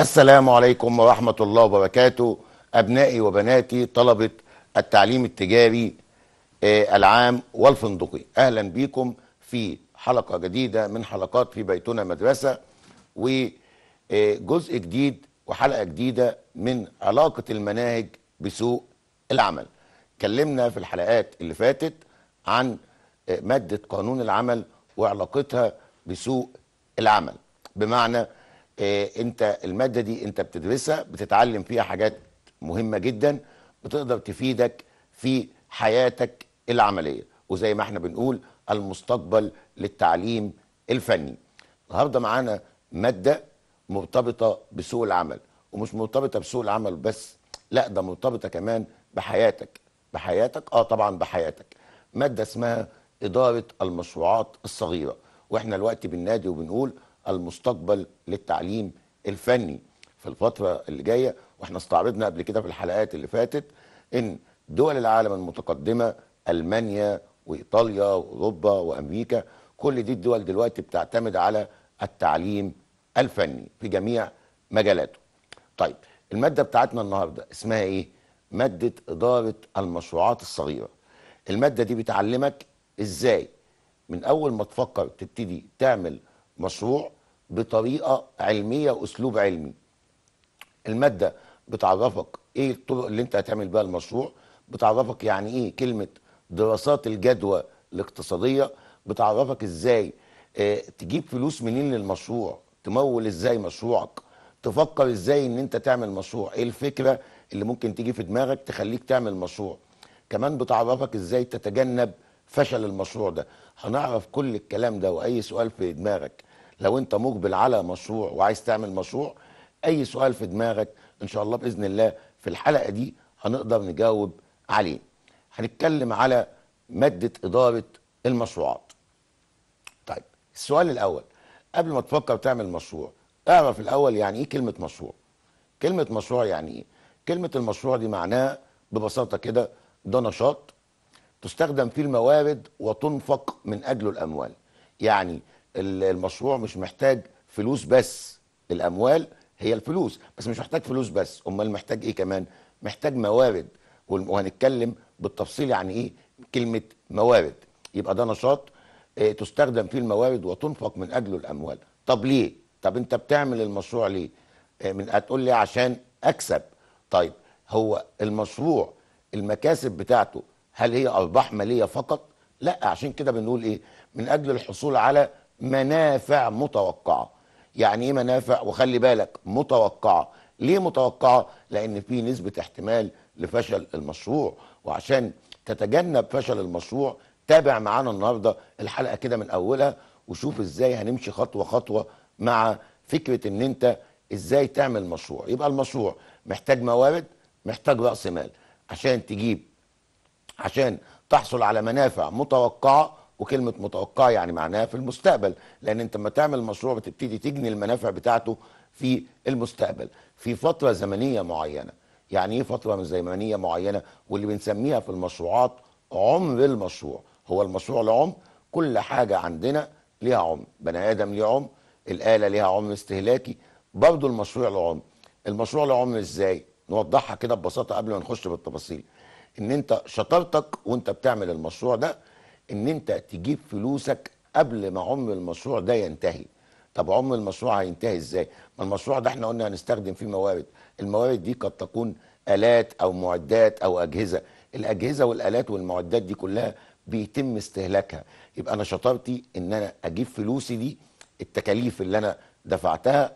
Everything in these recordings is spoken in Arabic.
السلام عليكم ورحمة الله وبركاته أبنائي وبناتي طلبة التعليم التجاري آه، العام والفندقي أهلا بكم في حلقة جديدة من حلقات في بيتنا مدرسة وجزء جديد وحلقة جديدة من علاقة المناهج بسوق العمل اتكلمنا في الحلقات اللي فاتت عن آه، مادة قانون العمل وعلاقتها بسوق العمل بمعنى إيه، انت الماده دي انت بتدرسها بتتعلم فيها حاجات مهمه جدا بتقدر تفيدك في حياتك العمليه وزي ما احنا بنقول المستقبل للتعليم الفني النهارده معانا ماده مرتبطه بسوق العمل ومش مرتبطه بسوق العمل بس لا ده مرتبطه كمان بحياتك بحياتك اه طبعا بحياتك ماده اسمها اداره المشروعات الصغيره واحنا الوقت بالنادي وبنقول المستقبل للتعليم الفني في الفترة اللي جاية واحنا استعرضنا قبل كده في الحلقات اللي فاتت ان دول العالم المتقدمة ألمانيا وإيطاليا وأوروبا وأمريكا كل دي الدول دلوقتي بتعتمد على التعليم الفني في جميع مجالاته طيب المادة بتاعتنا النهاردة اسمها ايه؟ مادة إدارة المشروعات الصغيرة المادة دي بتعلمك ازاي من أول ما تفكر تبتدي تعمل مشروع بطريقه علميه واسلوب علمي الماده بتعرفك ايه الطرق اللي انت هتعمل بها المشروع بتعرفك يعني ايه كلمه دراسات الجدوى الاقتصاديه بتعرفك ازاي اه تجيب فلوس منين للمشروع تمول ازاي مشروعك تفكر ازاي ان انت تعمل مشروع ايه الفكره اللي ممكن تيجي في دماغك تخليك تعمل مشروع كمان بتعرفك ازاي تتجنب فشل المشروع ده هنعرف كل الكلام ده واي سؤال في دماغك لو انت مقبل على مشروع وعايز تعمل مشروع اي سؤال في دماغك ان شاء الله باذن الله في الحلقه دي هنقدر نجاوب عليه هنتكلم على ماده اداره المشروعات طيب السؤال الاول قبل ما تفكر تعمل مشروع اعرف الاول يعني ايه كلمه مشروع كلمه مشروع يعني ايه كلمه المشروع دي معناها ببساطه كده ده نشاط تستخدم فيه الموارد وتنفق من اجله الاموال يعني المشروع مش محتاج فلوس بس الاموال هي الفلوس بس مش محتاج فلوس بس امال محتاج ايه كمان محتاج موارد وهنتكلم بالتفصيل يعني ايه كلمه موارد يبقى ده نشاط آه، تستخدم فيه الموارد وتنفق من اجله الاموال طب ليه طب انت بتعمل المشروع ليه آه، من هتقول لي عشان اكسب طيب هو المشروع المكاسب بتاعته هل هي ارباح ماليه فقط لا عشان كده بنقول ايه من اجل الحصول على منافع متوقعه يعني ايه منافع وخلي بالك متوقعه ليه متوقعه لان في نسبه احتمال لفشل المشروع وعشان تتجنب فشل المشروع تابع معانا النهارده الحلقه كده من اولها وشوف ازاي هنمشي خطوه خطوه مع فكره ان انت ازاي تعمل مشروع يبقى المشروع محتاج موارد محتاج راس مال عشان تجيب عشان تحصل على منافع متوقعه وكلمه متوقعه يعني معناها في المستقبل لان انت لما تعمل مشروع بتبتدي تجني المنافع بتاعته في المستقبل في فتره زمنيه معينه يعني ايه فتره زمنيه معينه واللي بنسميها في المشروعات عمر المشروع هو المشروع له عمر كل حاجه عندنا ليها عمر بني ادم ليه عمر الاله ليها عمر استهلاكي برضه المشروع له عمر المشروع له عمر ازاي نوضحها كده ببساطه قبل ما نخش بالتفاصيل ان انت شطارتك وانت بتعمل المشروع ده ان انت تجيب فلوسك قبل ما عمر المشروع ده ينتهي طب عمر المشروع هينتهي ازاي ما المشروع ده احنا قلنا هنستخدم فيه موارد الموارد دي قد تكون الات او معدات او اجهزه الاجهزه والالات والمعدات دي كلها بيتم استهلاكها يبقى انا شطارتي ان انا اجيب فلوسي دي التكاليف اللي انا دفعتها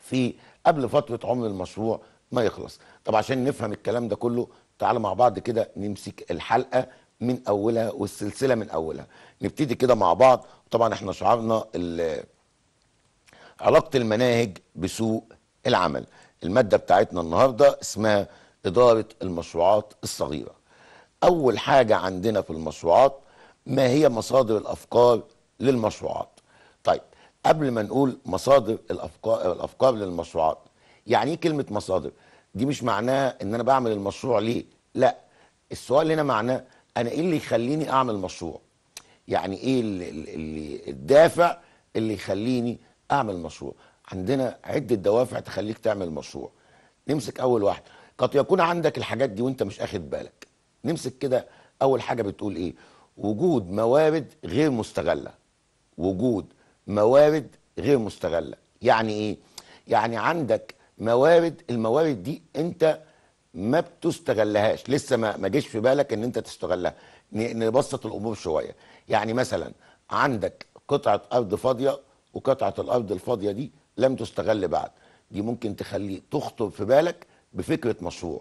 في قبل فتره عمر المشروع ما يخلص طب عشان نفهم الكلام ده كله تعالوا مع بعض كده نمسك الحلقه من اولها والسلسله من اولها نبتدي كده مع بعض طبعا احنا شعرنا علاقه المناهج بسوق العمل الماده بتاعتنا النهارده اسمها اداره المشروعات الصغيره اول حاجه عندنا في المشروعات ما هي مصادر الافكار للمشروعات طيب قبل ما نقول مصادر الافكار الافكار للمشروعات يعني ايه كلمه مصادر دي مش معناها ان انا بعمل المشروع ليه لا السؤال هنا معناه انا ايه اللي يخليني اعمل مشروع يعني ايه اللي, اللي الدافع اللي يخليني اعمل مشروع عندنا عده دوافع تخليك تعمل مشروع نمسك اول واحده قد يكون عندك الحاجات دي وانت مش اخد بالك نمسك كده اول حاجه بتقول ايه وجود موارد غير مستغله وجود موارد غير مستغله يعني ايه يعني عندك موارد الموارد دي انت ما بتستغلهاش لسه ما ما جيش في بالك ان انت تستغلها نبسط الامور شويه يعني مثلا عندك قطعه ارض فاضيه وقطعه الارض الفاضيه دي لم تستغل بعد دي ممكن تخلي تخطر في بالك بفكره مشروع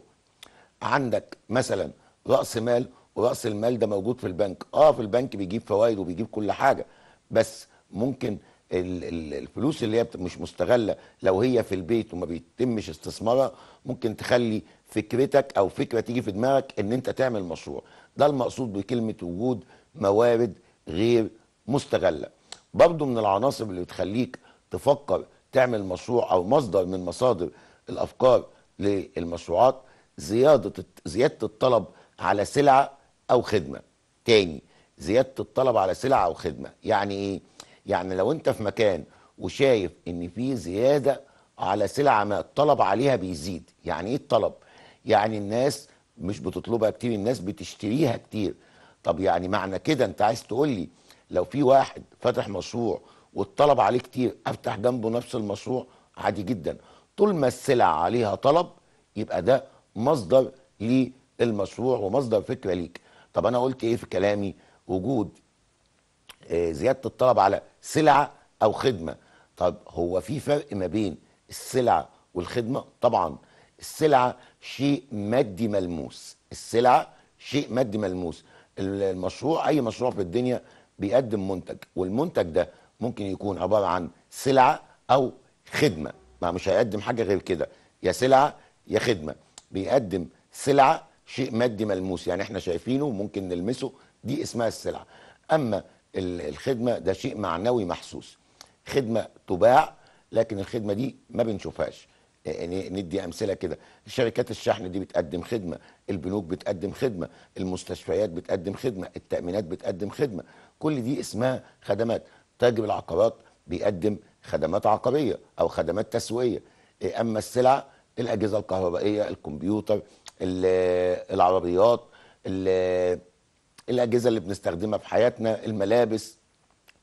عندك مثلا راس مال وراس المال ده موجود في البنك اه في البنك بيجيب فوائد وبيجيب كل حاجه بس ممكن الفلوس اللي هي مش مستغله لو هي في البيت وما بيتمش استثمارها ممكن تخلي فكرتك او فكره تيجي في دماغك ان انت تعمل مشروع ده المقصود بكلمه وجود موارد غير مستغله برضو من العناصر اللي بتخليك تفكر تعمل مشروع او مصدر من مصادر الافكار للمشروعات زياده زياده الطلب على سلعه او خدمه تاني زياده الطلب على سلعه او خدمه يعني ايه يعني لو انت في مكان وشايف ان في زياده على سلعه ما الطلب عليها بيزيد يعني ايه الطلب يعني الناس مش بتطلبها كتير الناس بتشتريها كتير طب يعني معنى كده انت عايز تقول لي لو في واحد فتح مشروع والطلب عليه كتير افتح جنبه نفس المشروع عادي جدا طول ما السلع عليها طلب يبقى ده مصدر للمشروع ومصدر فكره ليك طب انا قلت ايه في كلامي وجود آه، زياده الطلب على سلعه او خدمه طب هو في فرق ما بين السلعه والخدمه طبعا السلعه شيء مادي ملموس السلعه شيء مادي ملموس المشروع اي مشروع في الدنيا بيقدم منتج والمنتج ده ممكن يكون عباره عن سلعه او خدمه ما مش هيقدم حاجه غير كده يا سلعه يا خدمه بيقدم سلعه شيء مادي ملموس يعني احنا شايفينه ممكن نلمسه دي اسمها السلعه اما الخدمه ده شيء معنوي محسوس خدمه تباع لكن الخدمه دي ما بنشوفهاش إيه، إيه، ندي امثله كده شركات الشحن دي بتقدم خدمه البنوك بتقدم خدمه المستشفيات بتقدم خدمه التامينات بتقدم خدمه كل دي اسمها خدمات تاجر العقارات بيقدم خدمات عقاريه او خدمات تسويقيه اما السلع الاجهزه الكهربائيه الكمبيوتر العربيات الاجهزه اللي بنستخدمها في حياتنا الملابس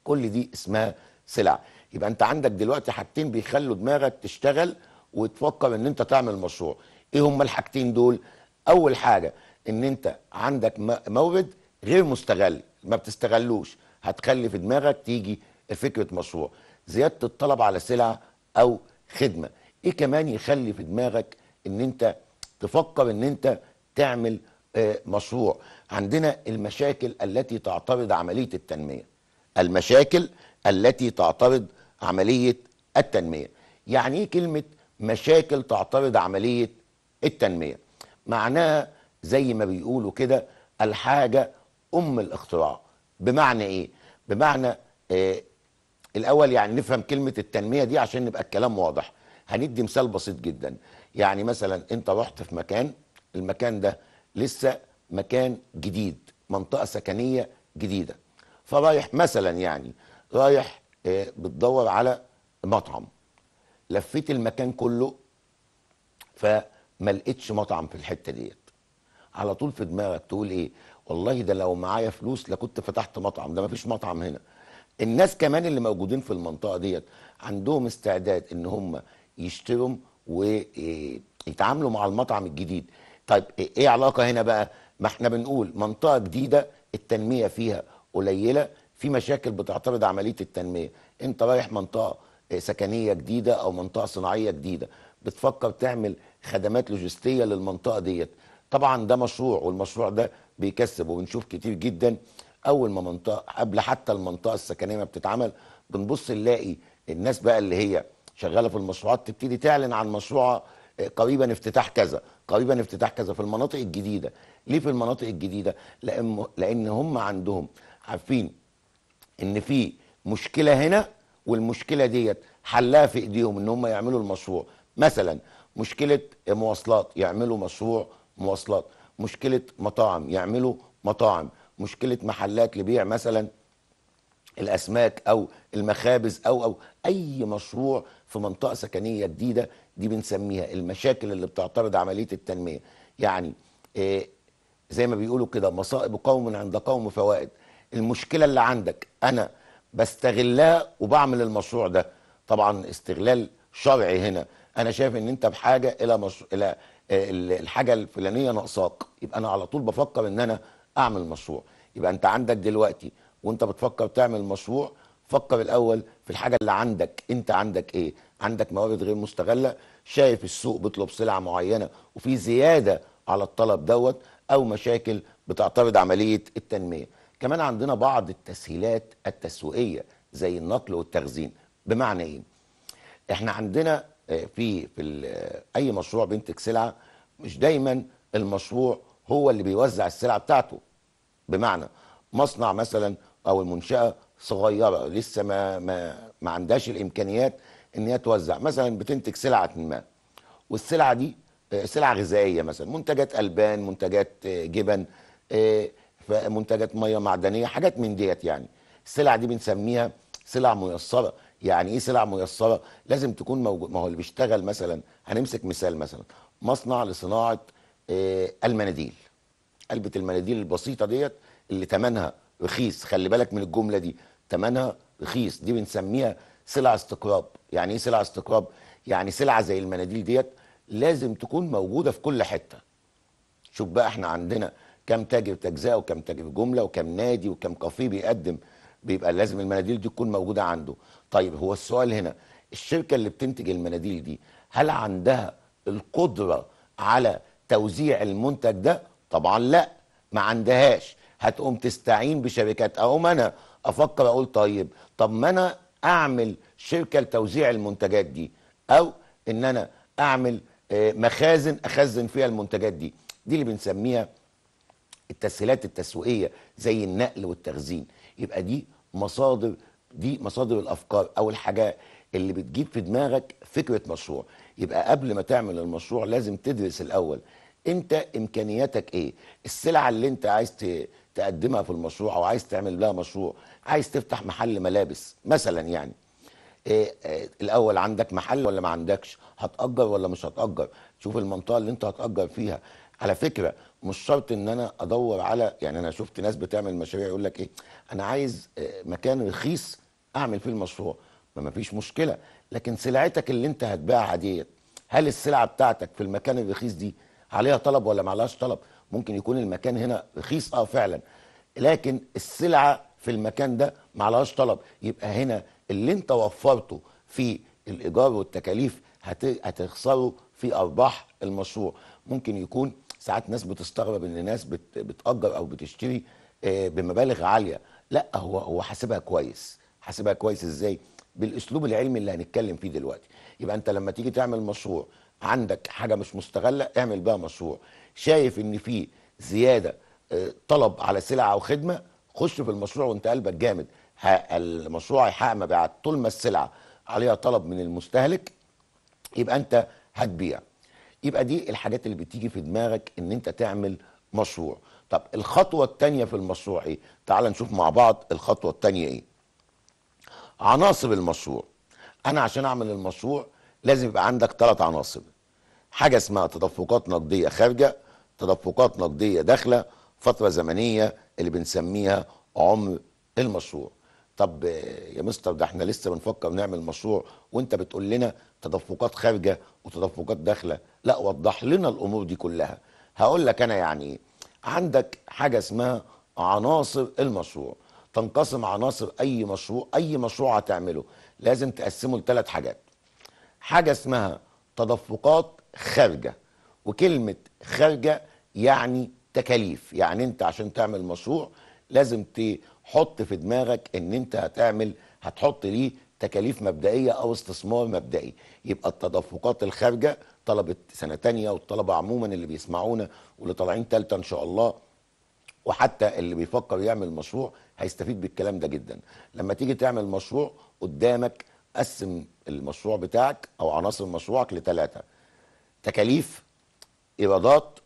كل دي اسمها سلع يبقى انت عندك دلوقتي حاجتين بيخلوا دماغك تشتغل وتفكر ان انت تعمل مشروع ايه هما الحاجتين دول اول حاجه ان انت عندك مورد غير مستغل ما بتستغلوش هتخلي في دماغك تيجي فكره مشروع زياده الطلب على سلعه او خدمه ايه كمان يخلي في دماغك ان انت تفكر ان انت تعمل آه، مشروع عندنا المشاكل التي تعترض عمليه التنميه المشاكل التي تعترض عمليه التنميه يعني ايه كلمه مشاكل تعترض عملية التنمية معناها زي ما بيقولوا كده الحاجة أم الاختراع بمعنى إيه؟ بمعنى إيه الأول يعني نفهم كلمة التنمية دي عشان نبقى الكلام واضح هندي مثال بسيط جدا يعني مثلا أنت رحت في مكان المكان ده لسه مكان جديد منطقة سكنية جديدة فرايح مثلا يعني رايح آه، بتدور على مطعم لفيت المكان كله فما لقيتش مطعم في الحته ديت على طول في دماغك تقول ايه والله ده لو معايا فلوس لكنت فتحت مطعم ده ما فيش مطعم هنا الناس كمان اللي موجودين في المنطقه ديت عندهم استعداد ان هم يشتروا ويتعاملوا إيه، مع المطعم الجديد طيب إيه،, ايه علاقه هنا بقى ما احنا بنقول منطقه جديده التنميه فيها قليله في مشاكل بتعترض عمليه التنميه انت رايح منطقه سكنيه جديده او منطقه صناعيه جديده بتفكر تعمل خدمات لوجستيه للمنطقه ديت طبعا ده مشروع والمشروع ده بيكسب وبنشوف كتير جدا اول ما منطقه قبل حتى المنطقه السكنيه ما بتتعمل بنبص نلاقي الناس بقى اللي هي شغاله في المشروعات تبتدي تعلن عن مشروع آه، قريبا افتتاح كذا قريبا افتتاح كذا في المناطق الجديده ليه في المناطق الجديده لان لان هم عندهم عارفين ان في مشكله هنا والمشكله ديت حلها في ايديهم ان هم يعملوا المشروع مثلا مشكله مواصلات يعملوا مشروع مواصلات مشكله مطاعم يعملوا مطاعم مشكله محلات لبيع مثلا الاسماك او المخابز او او اي مشروع في منطقه سكنيه جديده دي بنسميها المشاكل اللي بتعترض عمليه التنميه يعني إيه زي ما بيقولوا كده مصائب قوم عند قوم فوائد المشكله اللي عندك انا بستغلها وبعمل المشروع ده طبعا استغلال شرعي هنا انا شايف ان انت بحاجه الى مش... الى آه، الحاجه الفلانيه ناقصاك يبقى انا على طول بفكر ان انا اعمل مشروع يبقى انت عندك دلوقتي وانت بتفكر تعمل مشروع فكر الاول في الحاجه اللي عندك انت عندك ايه عندك موارد غير مستغله شايف السوق بيطلب سلعه معينه وفي زياده على الطلب دوت او مشاكل بتعترض عمليه التنميه كمان عندنا بعض التسهيلات التسويقيه زي النقل والتخزين بمعنى ايه احنا عندنا آه، في في آه، اي مشروع بينتج سلعه مش دايما المشروع هو اللي بيوزع السلعه بتاعته بمعنى مصنع مثلا او المنشاه صغيره لسه ما ما, ما عندهاش الامكانيات ان هي توزع مثلا بتنتج سلعه ما والسلعه دي آه، سلعه غذائيه مثلا منتجات البان منتجات جبن منتجات ميه معدنيه حاجات من ديت يعني السلع دي بنسميها سلع ميسره يعني ايه سلع ميسره لازم تكون موجود ما هو اللي بيشتغل مثلا هنمسك مثال مثلا مصنع لصناعه آه، المناديل علبه المناديل البسيطه ديت اللي ثمنها رخيص خلي بالك من الجمله دي ثمنها رخيص دي بنسميها سلع استقراب يعني ايه سلع استقراب يعني سلعه زي المناديل ديت لازم تكون موجوده في كل حته شوف بقى احنا عندنا كم تاجر تجزئه وكم تاجر جمله وكم نادي وكم كافيه بيقدم بيبقى لازم المناديل دي تكون موجوده عنده طيب هو السؤال هنا الشركه اللي بتنتج المناديل دي هل عندها القدره على توزيع المنتج ده طبعا لا ما عندهاش هتقوم تستعين بشركات اقوم انا افكر اقول طيب طب ما انا اعمل شركه لتوزيع المنتجات دي او ان انا اعمل آه، مخازن اخزن فيها المنتجات دي دي اللي بنسميها التسهيلات التسويقيه زي النقل والتخزين يبقى دي مصادر دي مصادر الافكار او الحاجه اللي بتجيب في دماغك فكره مشروع يبقى قبل ما تعمل المشروع لازم تدرس الاول انت امكانياتك ايه السلعه اللي انت عايز تقدمها في المشروع او عايز تعمل لها مشروع عايز تفتح محل ملابس مثلا يعني إيه إيه الاول عندك محل ولا ما عندكش هتاجر ولا مش هتاجر شوف المنطقه اللي انت هتاجر فيها على فكره مش شرط ان انا ادور على يعني انا شفت ناس بتعمل مشاريع يقول لك ايه انا عايز آه، مكان رخيص اعمل فيه المشروع ما فيش مشكله لكن سلعتك اللي انت هتبيعها ديت هل السلعه بتاعتك في المكان الرخيص دي عليها طلب ولا ما عليهاش طلب ممكن يكون المكان هنا رخيص اه فعلا لكن السلعه في المكان ده ما عليهاش طلب يبقى هنا اللي انت وفرته في الايجار والتكاليف هتخسره في ارباح المشروع ممكن يكون ساعات ناس بتستغرب ان ناس بتاجر او بتشتري آه، بمبالغ عاليه لا هو هو حاسبها كويس حاسبها كويس ازاي بالاسلوب العلمي اللي هنتكلم فيه دلوقتي يبقى انت لما تيجي تعمل مشروع عندك حاجه مش مستغله اعمل بيها مشروع شايف ان في زياده آه، طلب على سلعه او خدمه خش في المشروع وانت قلبك جامد المشروع هيحقق مبيعات طول ما السلعه عليها طلب من المستهلك يبقى انت هتبيع يبقى دي الحاجات اللي بتيجي في دماغك ان انت تعمل مشروع طب الخطوه الثانيه في المشروع ايه تعال نشوف مع بعض الخطوه الثانيه ايه عناصر المشروع انا عشان اعمل المشروع لازم يبقى عندك ثلاث عناصر حاجه اسمها تدفقات نقديه خارجه تدفقات نقديه داخله فتره زمنيه اللي بنسميها عمر المشروع طب يا مستر ده احنا لسه بنفكر نعمل مشروع وانت بتقول لنا تدفقات خارجه وتدفقات داخله لا وضح لنا الامور دي كلها هقول لك انا يعني عندك حاجه اسمها عناصر المشروع تنقسم عناصر اي مشروع اي مشروع هتعمله لازم تقسمه لثلاث حاجات حاجه اسمها تدفقات خارجه وكلمه خارجه يعني تكاليف يعني انت عشان تعمل مشروع لازم ت حط في دماغك ان انت هتعمل هتحط ليه تكاليف مبدئيه او استثمار مبدئي يبقى التدفقات الخارجه طلبه سنه تانية والطلبه عموما اللي بيسمعونا واللي طالعين ثالثه ان شاء الله وحتى اللي بيفكر يعمل مشروع هيستفيد بالكلام ده جدا لما تيجي تعمل مشروع قدامك قسم المشروع بتاعك او عناصر مشروعك لثلاثه تكاليف ايرادات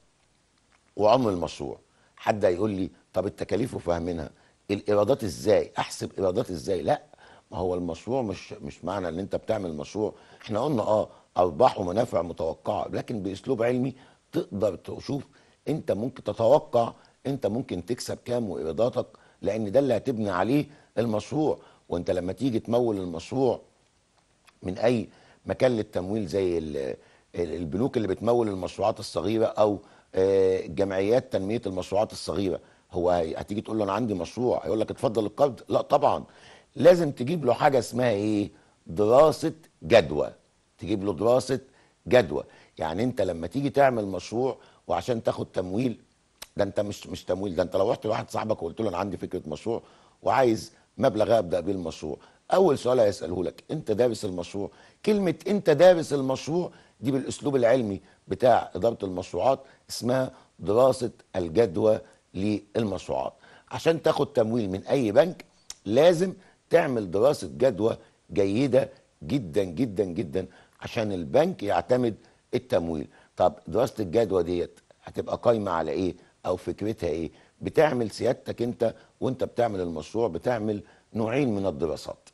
وعمر المشروع حد هيقول لي طب التكاليف وفاهمينها الايرادات ازاي احسب ايرادات ازاي لا ما هو المشروع مش مش معنى ان انت بتعمل مشروع احنا قلنا اه ارباح ومنافع متوقعه لكن باسلوب علمي تقدر تشوف انت ممكن تتوقع انت ممكن تكسب كام وايراداتك لان ده اللي هتبني عليه المشروع وانت لما تيجي تمول المشروع من اي مكان للتمويل زي البنوك اللي بتمول المشروعات الصغيره او آه، جمعيات تنميه المشروعات الصغيره هو هتيجي تقول له انا عندي مشروع هيقول لك اتفضل القرض لا طبعا لازم تجيب له حاجه اسمها ايه دراسه جدوى تجيب له دراسه جدوى يعني انت لما تيجي تعمل مشروع وعشان تاخد تمويل ده انت مش مش تمويل ده انت لو رحت لواحد صاحبك وقلت له انا عندي فكره مشروع وعايز مبلغ ابدا بيه المشروع اول سؤال هيساله لك انت دارس المشروع كلمه انت دارس المشروع دي بالاسلوب العلمي بتاع اداره المشروعات اسمها دراسه الجدوى للمشروعات عشان تاخد تمويل من اي بنك لازم تعمل دراسه جدوى جيده جدا جدا جدا عشان البنك يعتمد التمويل طب دراسه الجدوى ديت هتبقى قايمه على ايه او فكرتها ايه بتعمل سيادتك انت وانت بتعمل المشروع بتعمل نوعين من الدراسات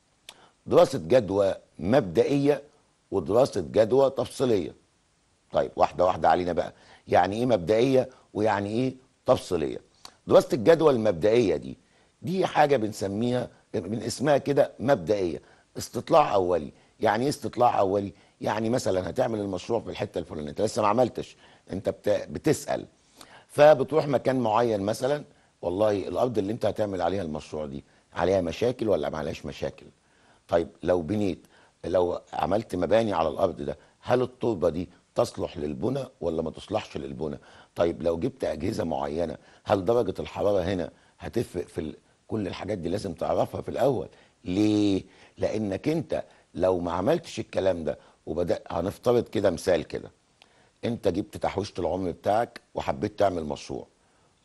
دراسه جدوى مبدئيه ودراسه جدوى تفصيليه طيب واحده واحده علينا بقى يعني ايه مبدئيه ويعني ايه تفصيليه دراسه الجدوى المبدئيه دي دي حاجه بنسميها من اسمها كده مبدئيه استطلاع اولي يعني ايه استطلاع اولي يعني مثلا هتعمل المشروع في الحته الفلانيه انت لسه ما عملتش انت بتسال فبتروح مكان معين مثلا والله الارض اللي انت هتعمل عليها المشروع دي عليها مشاكل ولا ما عليهاش مشاكل طيب لو بنيت لو عملت مباني على الارض ده هل التربه دي تصلح للبنى ولا ما تصلحش للبنى طيب لو جبت اجهزه معينه هل درجه الحراره هنا هتفرق في كل الحاجات دي لازم تعرفها في الاول ليه لانك انت لو ما عملتش الكلام ده وبدأ هنفترض كده مثال كده انت جبت تحويشه العمر بتاعك وحبيت تعمل مشروع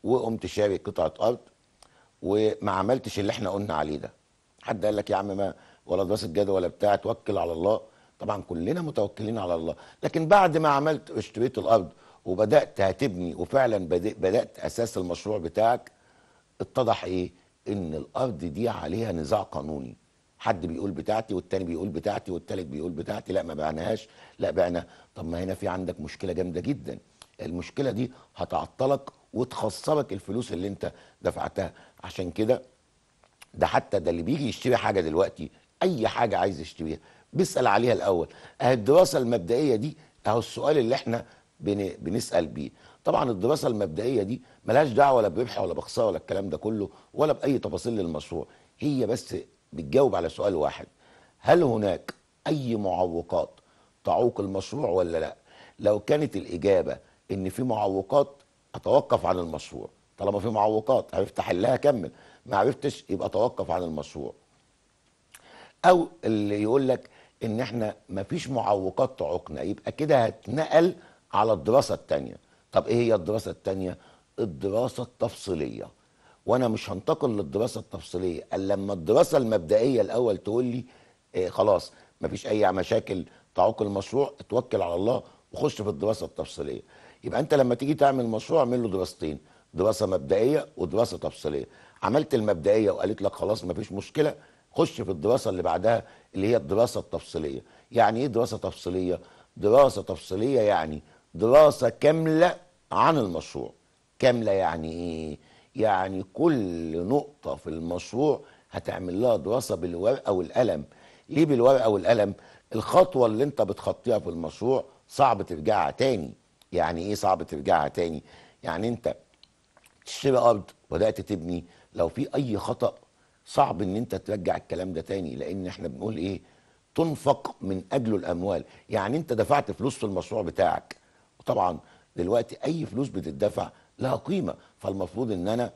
وقمت شاري قطعه ارض وما عملتش اللي احنا قلنا عليه ده حد قال لك يا عم ما ولا دراسه جدوى ولا بتاع توكل على الله طبعا كلنا متوكلين على الله لكن بعد ما عملت اشتريت الارض وبدات هتبني وفعلا بدات اساس المشروع بتاعك اتضح ايه ان الارض دي عليها نزاع قانوني حد بيقول بتاعتي والتاني بيقول بتاعتي والتالت بيقول بتاعتي لا ما بعناهاش لا بعنا طب ما هنا في عندك مشكله جامده جدا المشكله دي هتعطلك وتخسرك الفلوس اللي انت دفعتها عشان كده ده حتى ده اللي بيجي يشتري حاجه دلوقتي اي حاجه عايز يشتريها بيسال عليها الاول اهي الدراسه المبدئيه دي اهو السؤال اللي احنا بنسال بيه طبعا الدراسه المبدئيه دي ملهاش دعوه ولا بربح ولا بخساره ولا الكلام ده كله ولا باي تفاصيل للمشروع هي بس بتجاوب على سؤال واحد هل هناك اي معوقات تعوق المشروع ولا لا لو كانت الاجابه ان في معوقات اتوقف عن المشروع طالما في معوقات عرفت احلها كمل ما عرفتش يبقى توقف عن المشروع او اللي يقول لك ان احنا ما فيش معوقات تعوقنا يبقى كده هتنقل على الدراسه الثانيه طب ايه هي الدراسه الثانيه الدراسه التفصيليه وانا مش هنتقل للدراسه التفصيليه الا لما الدراسه المبدئيه الاول تقول لي إيه خلاص مفيش اي مشاكل تعوق المشروع اتوكل على الله وخش في الدراسه التفصيليه يبقى انت لما تيجي تعمل مشروع اعمل له دراستين دراسه مبدئيه ودراسه تفصيليه عملت المبدئيه وقالت لك خلاص مفيش مشكله خش في الدراسه اللي بعدها اللي هي الدراسه التفصيليه يعني ايه دراسه تفصيليه دراسه تفصيليه يعني دراسة كاملة عن المشروع كاملة يعني إيه؟ يعني كل نقطة في المشروع هتعمل لها دراسة بالورقة والقلم ليه بالورقة والقلم؟ الخطوة اللي انت بتخطيها في المشروع صعب ترجعها تاني يعني ايه صعب ترجعها تاني؟ يعني انت تشتري أرض بدأت تبني لو في أي خطأ صعب ان انت ترجع الكلام ده تاني لان احنا بنقول ايه تنفق من اجله الاموال يعني انت دفعت فلوس في المشروع بتاعك طبعا دلوقتي اي فلوس بتدفع لها قيمه فالمفروض ان انا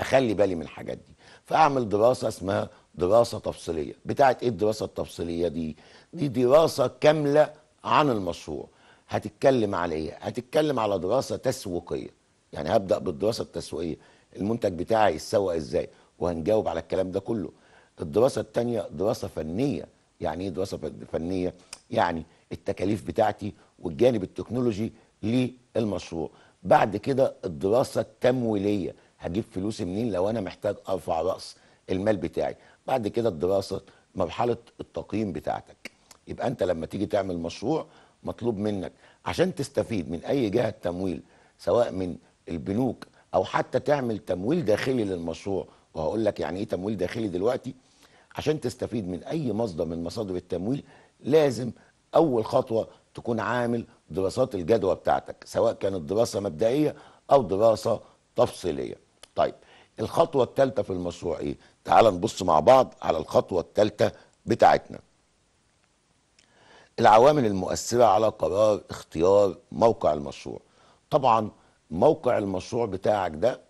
اخلي بالي من الحاجات دي فاعمل دراسه اسمها دراسه تفصيليه بتاعت ايه الدراسه التفصيليه دي دي دراسه كامله عن المشروع هتتكلم على ايه هتتكلم على دراسه تسويقيه يعني هبدا بالدراسه التسويقيه المنتج بتاعي يتسوق ازاي وهنجاوب على الكلام ده كله الدراسه الثانيه دراسه فنيه يعني ايه دراسه فنيه يعني التكاليف بتاعتي والجانب التكنولوجي للمشروع بعد كده الدراسه التمويليه هجيب فلوسي منين لو انا محتاج ارفع راس المال بتاعي بعد كده الدراسه مرحله التقييم بتاعتك يبقى انت لما تيجي تعمل مشروع مطلوب منك عشان تستفيد من اي جهه تمويل سواء من البنوك او حتى تعمل تمويل داخلي للمشروع وهقول لك يعني ايه تمويل داخلي دلوقتي عشان تستفيد من اي مصدر من مصادر التمويل لازم اول خطوه تكون عامل دراسات الجدوى بتاعتك سواء كانت دراسه مبدئيه او دراسه تفصيليه طيب الخطوه الثالثه في المشروع ايه تعال نبص مع بعض على الخطوه الثالثه بتاعتنا العوامل المؤثره على قرار اختيار موقع المشروع طبعا موقع المشروع بتاعك ده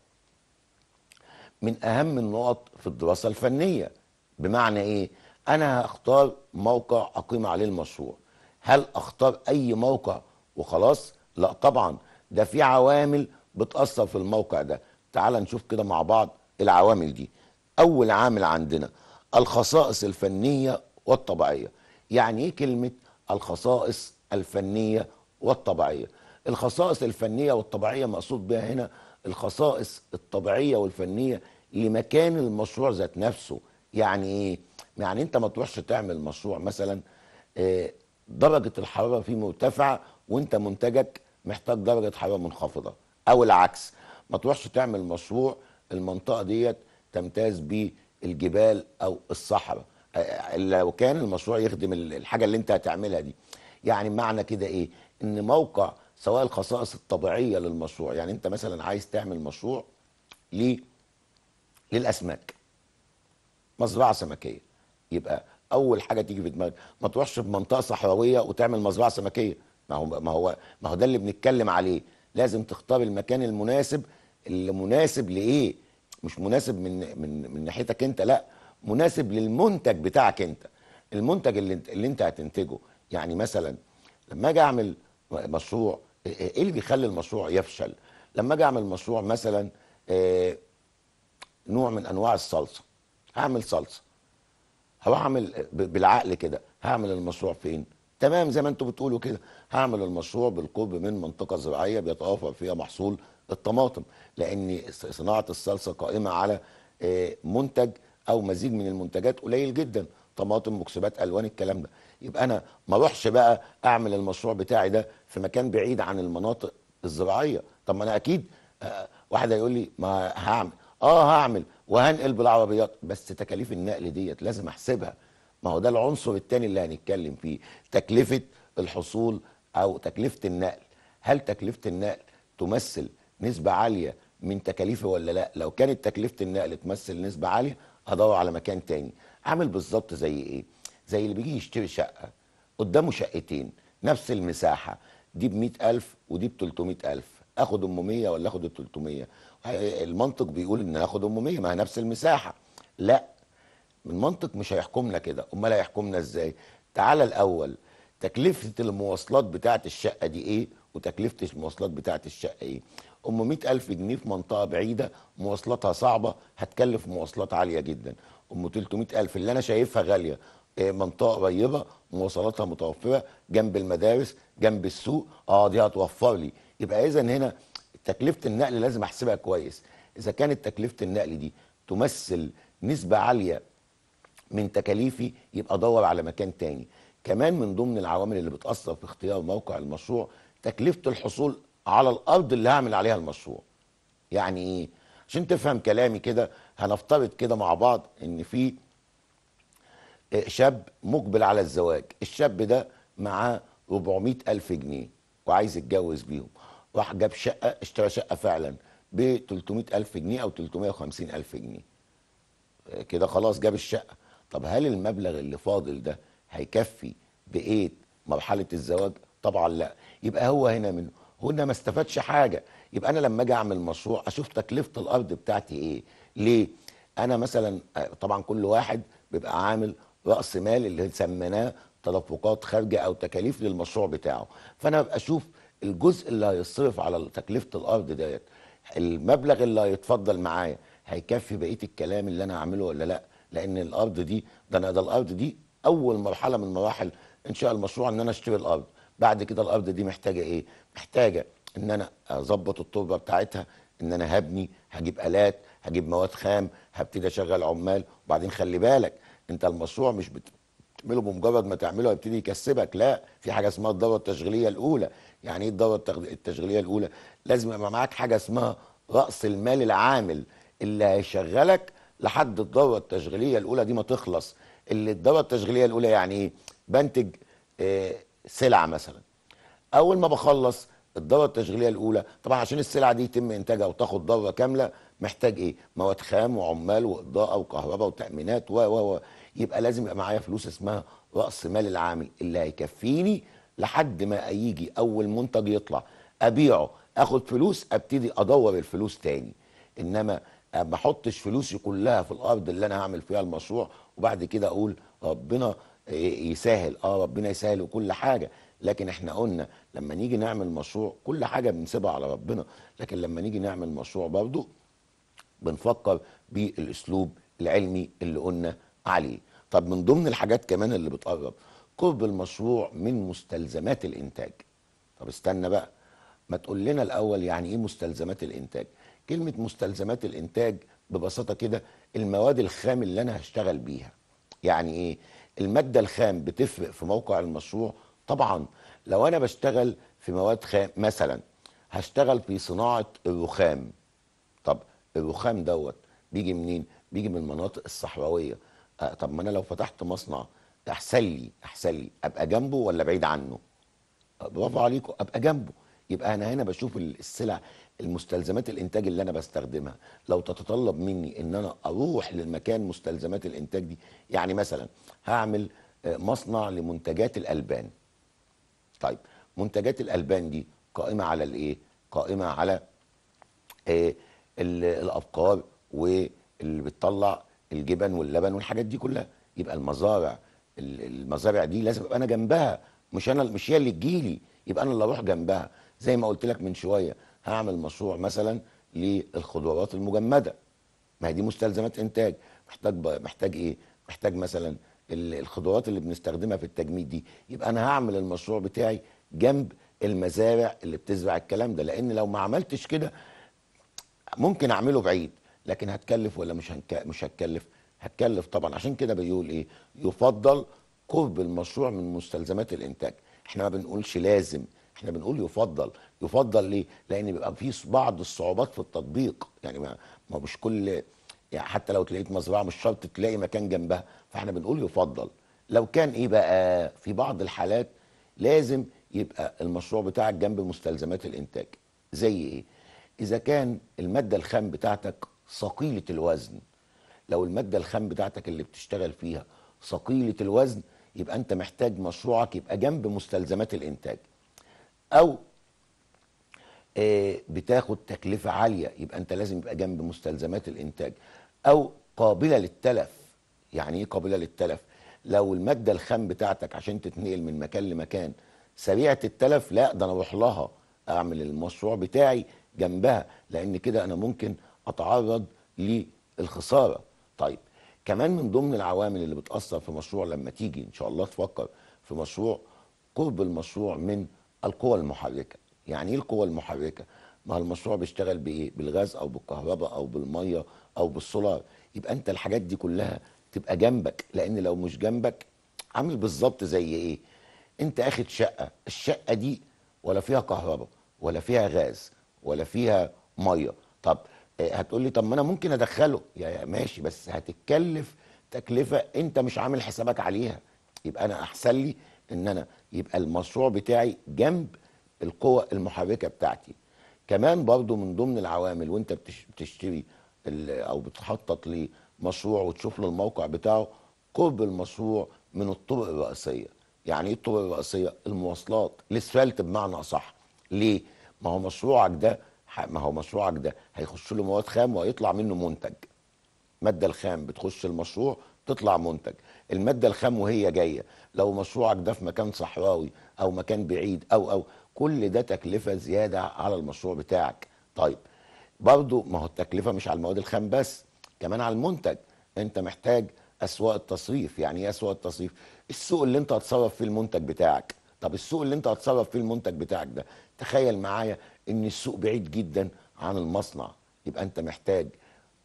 من اهم النقط في الدراسه الفنيه بمعنى ايه انا هختار موقع اقيم عليه المشروع هل اختار اي موقع وخلاص لا طبعا ده في عوامل بتاثر في الموقع ده تعال نشوف كده مع بعض العوامل دي اول عامل عندنا الخصائص الفنيه والطبيعيه يعني ايه كلمه الخصائص الفنيه والطبيعيه الخصائص الفنيه والطبيعيه مقصود بها هنا الخصائص الطبيعيه والفنيه لمكان المشروع ذات نفسه يعني ايه يعني انت ما تروحش تعمل مشروع مثلا آه، درجه الحراره فيه مرتفعه وانت منتجك محتاج درجه حراره منخفضه او العكس ما تروحش تعمل مشروع المنطقه ديت تمتاز بالجبال او الصحراء لو كان المشروع يخدم الحاجه اللي انت هتعملها دي يعني معنى كده ايه ان موقع سواء الخصائص الطبيعيه للمشروع يعني انت مثلا عايز تعمل مشروع ليه للاسماك مزرعه سمكيه يبقى اول حاجه تيجي في دماغك ما تروحش في منطقه صحراويه وتعمل مزرعه سمكيه ما هو ما هو ما هو ده اللي بنتكلم عليه لازم تختار المكان المناسب اللي مناسب لايه مش مناسب من من من ناحيتك انت لا مناسب للمنتج بتاعك انت المنتج اللي انت اللي انت هتنتجه يعني مثلا لما اجي اعمل مشروع ايه, إيه اللي بيخلي المشروع يفشل لما اجي اعمل مشروع مثلا آه، نوع من انواع الصلصه هعمل صلصه هعمل بالعقل كده هعمل المشروع فين تمام زي ما انتم بتقولوا كده هعمل المشروع بالقرب من منطقه زراعيه بيتوافر فيها محصول الطماطم لان صناعه الصلصه قائمه على آه، منتج او مزيج من المنتجات قليل جدا طماطم مكسبات الوان الكلام ده يبقى انا ما اروحش بقى اعمل المشروع بتاعي ده في مكان بعيد عن المناطق الزراعيه طب ما انا اكيد آه، واحد هيقول لي ما هعمل اه هعمل وهنقل بالعربيات بس تكاليف النقل ديت لازم احسبها ما هو ده العنصر الثاني اللي هنتكلم فيه تكلفه الحصول او تكلفه النقل هل تكلفه النقل تمثل نسبه عاليه من تكاليفي ولا لا لو كانت تكلفه النقل تمثل نسبه عاليه هدور على مكان تاني عامل بالظبط زي ايه زي اللي بيجي يشتري شقه قدامه شقتين نفس المساحه دي ب 100000 ودي ب 300000 اخد ام 100 ولا اخد ال 300 المنطق بيقول ان هاخد اموميه ما هي نفس المساحه لا المنطق مش هيحكمنا كده امال هيحكمنا ازاي تعالى الاول تكلفه المواصلات بتاعه الشقه دي ايه وتكلفه المواصلات بتاعه الشقه ايه ام 100000 جنيه في منطقه بعيده مواصلاتها صعبه هتكلف مواصلات عاليه جدا ام 300000 اللي انا شايفها غاليه إيه، منطقه قريبه مواصلاتها متوفره جنب المدارس جنب السوق اه دي هتوفر لي يبقى اذا هنا تكلفه النقل لازم احسبها كويس اذا كانت تكلفه النقل دي تمثل نسبه عاليه من تكاليفي يبقى ادور على مكان تاني كمان من ضمن العوامل اللي بتاثر في اختيار موقع المشروع تكلفه الحصول على الارض اللي هعمل عليها المشروع يعني ايه عشان تفهم كلامي كده هنفترض كده مع بعض ان في آه، شاب مقبل على الزواج الشاب ده معاه 400 ألف جنيه وعايز يتجوز بيهم راح جاب شقه اشترى شقه فعلا ب 300000 جنيه او 350000 جنيه كده خلاص جاب الشقه طب هل المبلغ اللي فاضل ده هيكفي بقيه مرحله الزواج طبعا لا يبقى هو هنا منه هنا ما استفادش حاجه يبقى انا لما اجي اعمل مشروع اشوف تكلفه الارض بتاعتي ايه ليه انا مثلا طبعا كل واحد بيبقى عامل راس مال اللي سميناه تدفقات خارجه او تكاليف للمشروع بتاعه فانا ببقى اشوف الجزء اللي هيصرف على تكلفه الارض ديت المبلغ اللي هيتفضل معايا هيكفي بقيه الكلام اللي انا هعمله ولا لا لان الارض دي ده انا ده الارض دي اول مرحله من مراحل انشاء المشروع ان انا اشتري الارض بعد كده الارض دي محتاجه ايه محتاجه ان انا اظبط التربه بتاعتها ان انا هبني هجيب الات هجيب مواد خام هبتدي اشغل عمال وبعدين خلي بالك انت المشروع مش بتعمله بمجرد ما تعمله هيبتدي يكسبك لا في حاجه اسمها الدوره التشغيليه الاولى يعني ايه الدوره التشغيليه الاولى لازم يبقى معاك حاجه اسمها راس المال العامل اللي هيشغلك لحد الدوره التشغيليه الاولى دي ما تخلص اللي الدوره التشغيليه الاولى يعني ايه بنتج آه سلع مثلا اول ما بخلص الدوره التشغيليه الاولى طبعا عشان السلعه دي يتم انتاجها وتاخد دوره كامله محتاج ايه مواد خام وعمال واضاءه وكهرباء وتامينات و و و يبقى لازم يبقى معايا فلوس اسمها راس مال العامل اللي هيكفيني لحد ما يجي اول منتج يطلع ابيعه اخد فلوس ابتدي ادور الفلوس تاني انما آه، ما احطش فلوسي كلها في الارض اللي انا هعمل فيها المشروع وبعد كده اقول ربنا آه، يسهل اه ربنا يسهل وكل حاجه لكن احنا قلنا لما نيجي نعمل مشروع كل حاجه بنسيبها على ربنا لكن لما نيجي نعمل مشروع برضه بنفكر بالاسلوب العلمي اللي قلنا عليه طب من ضمن الحاجات كمان اللي بتقرب قرب المشروع من مستلزمات الانتاج طب استنى بقى ما تقول لنا الاول يعني ايه مستلزمات الانتاج كلمه مستلزمات الانتاج ببساطه كده المواد الخام اللي انا هشتغل بيها يعني ايه الماده الخام بتفرق في موقع المشروع طبعا لو انا بشتغل في مواد خام مثلا هشتغل في صناعه الرخام طب الرخام دوت بيجي منين بيجي من المناطق الصحراويه آه، طب ما انا لو فتحت مصنع احسن لي احسن لي ابقى جنبه ولا بعيد عنه برافو عليكم ابقى جنبه يبقى انا هنا بشوف السلع المستلزمات الانتاج اللي انا بستخدمها لو تتطلب مني ان انا اروح للمكان مستلزمات الانتاج دي يعني مثلا هعمل آه، مصنع لمنتجات الالبان طيب منتجات الالبان دي قائمه على الايه قائمه على إيه الابقار واللي بتطلع الجبن واللبن والحاجات دي كلها يبقى المزارع المزارع دي لازم ابقى انا جنبها مش انا مش هي اللي تجيلي يبقى انا اللي اروح جنبها زي ما قلت لك من شويه هعمل مشروع مثلا للخضروات المجمده ما هي دي مستلزمات انتاج محتاج محتاج ايه محتاج مثلا الخضروات اللي بنستخدمها في التجميد دي يبقى انا هعمل المشروع بتاعي جنب المزارع اللي بتزرع الكلام ده لان لو ما عملتش كده ممكن اعمله بعيد لكن هتكلف ولا مش هنك... مش هتكلف هتكلف طبعا عشان كده بيقول ايه يفضل قرب المشروع من مستلزمات الانتاج احنا ما بنقولش لازم احنا بنقول يفضل يفضل ليه لان بيبقى في بعض الصعوبات في التطبيق يعني ما ما مش كل يعني حتى لو تلاقيت مزرعه مش شرط تلاقي مكان جنبها فاحنا بنقول يفضل لو كان ايه بقى في بعض الحالات لازم يبقى المشروع بتاعك جنب مستلزمات الانتاج زي ايه اذا كان الماده الخام بتاعتك ثقيله الوزن لو الماده الخام بتاعتك اللي بتشتغل فيها ثقيله الوزن يبقى انت محتاج مشروعك يبقى جنب مستلزمات الانتاج او آه، بتاخد تكلفه عاليه يبقى انت لازم يبقى جنب مستلزمات الانتاج او قابله للتلف يعني ايه قابله للتلف لو الماده الخام بتاعتك عشان تتنقل من مكان لمكان سريعه التلف لا ده انا اروح لها اعمل المشروع بتاعي جنبها لان كده انا ممكن اتعرض للخساره طيب كمان من ضمن العوامل اللي بتاثر في مشروع لما تيجي ان شاء الله تفكر في مشروع قرب المشروع من القوى المحركه يعني ايه القوى المحركه ما المشروع بيشتغل بايه بالغاز او بالكهرباء او بالميه او بالسولار يبقى انت الحاجات دي كلها تبقى جنبك لان لو مش جنبك عامل بالظبط زي ايه انت اخد شقه الشقه دي ولا فيها كهرباء ولا فيها غاز ولا فيها ميه طب آه، هتقول لي طب ما انا ممكن ادخله يا ماشي بس هتتكلف تكلفه انت مش عامل حسابك عليها يبقى انا احسن لي ان انا يبقى المشروع بتاعي جنب القوة المحركة بتاعتي كمان برضو من ضمن العوامل وانت بتشتري او بتخطط لمشروع وتشوف له الموقع بتاعه قرب المشروع من الطرق الرئيسية يعني ايه الطرق الرئيسية المواصلات الاسفلت بمعنى اصح ليه ما هو مشروعك ده ما هو مشروعك ده هيخش له مواد خام وهيطلع منه منتج الماده الخام بتخش المشروع تطلع منتج الماده الخام وهي جايه لو مشروعك ده في مكان صحراوي او مكان بعيد او او كل ده تكلفه زياده على المشروع بتاعك طيب برضو ما هو التكلفه مش على المواد الخام بس كمان على المنتج انت محتاج اسواق التصريف يعني ايه اسواق التصريف السوق اللي انت هتصرف فيه المنتج بتاعك طب السوق اللي انت هتصرف فيه المنتج بتاعك ده تخيل معايا ان السوق بعيد جدا عن المصنع يبقى انت محتاج